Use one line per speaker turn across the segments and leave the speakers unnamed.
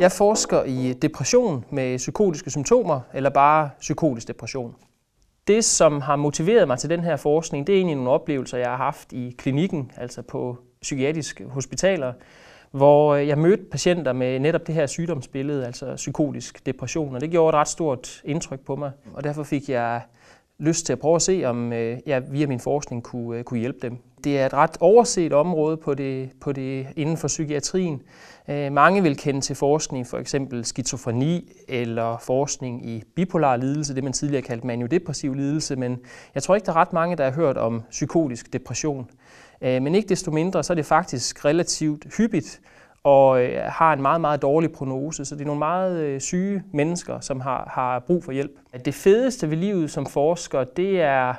Jeg forsker i depression med psykotiske symptomer, eller bare psykotisk depression. Det, som har motiveret mig til den her forskning, det er egentlig nogle oplevelser, jeg har haft i klinikken, altså på psykiatriske hospitaler, hvor jeg mødte patienter med netop det her sygdomsbillede, altså psykotisk depression, og det gjorde et ret stort indtryk på mig, og derfor fik jeg lyst til at prøve at se, om øh, jeg via min forskning kunne, øh, kunne hjælpe dem det er et ret overset område på det, på det, inden for psykiatrien. Øh, mange vil kende til forskning, for eksempel skizofreni eller forskning i bipolar lidelse, det man tidligere kaldte maniodepressiv lidelse, men jeg tror ikke, der er ret mange, der har hørt om psykotisk depression. Øh, men ikke desto mindre, så er det faktisk relativt hyppigt, og øh, har en meget, meget dårlig prognose. Så det er nogle meget syge mennesker, som har, har brug for hjælp. Det fedeste ved livet som forsker, det er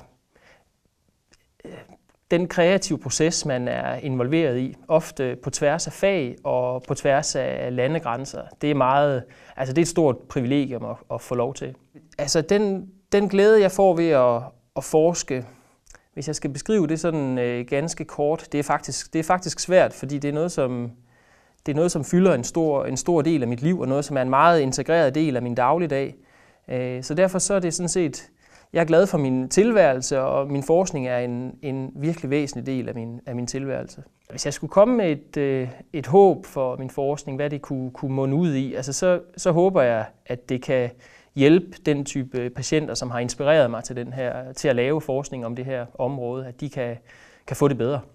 den kreative proces, man er involveret i, ofte på tværs af fag og på tværs af landegrænser. Det er, meget, altså det er et stort privilegium at, at få lov til. Altså den, den glæde, jeg får ved at, at forske, hvis jeg skal beskrive det sådan øh, ganske kort, det er, faktisk, det er faktisk svært, fordi det er noget, som, det er noget, som fylder en stor, en stor del af mit liv, og noget, som er en meget integreret del af min dagligdag. Øh, så derfor så er det sådan set jeg er glad for min tilværelse, og min forskning er en, en virkelig væsentlig del af min, af min tilværelse. Hvis jeg skulle komme med et, øh, et håb for min forskning, hvad det kunne, kunne munde ud i, altså så, så håber jeg, at det kan hjælpe den type patienter, som har inspireret mig til, den her, til at lave forskning om det her område, at de kan, kan få det bedre.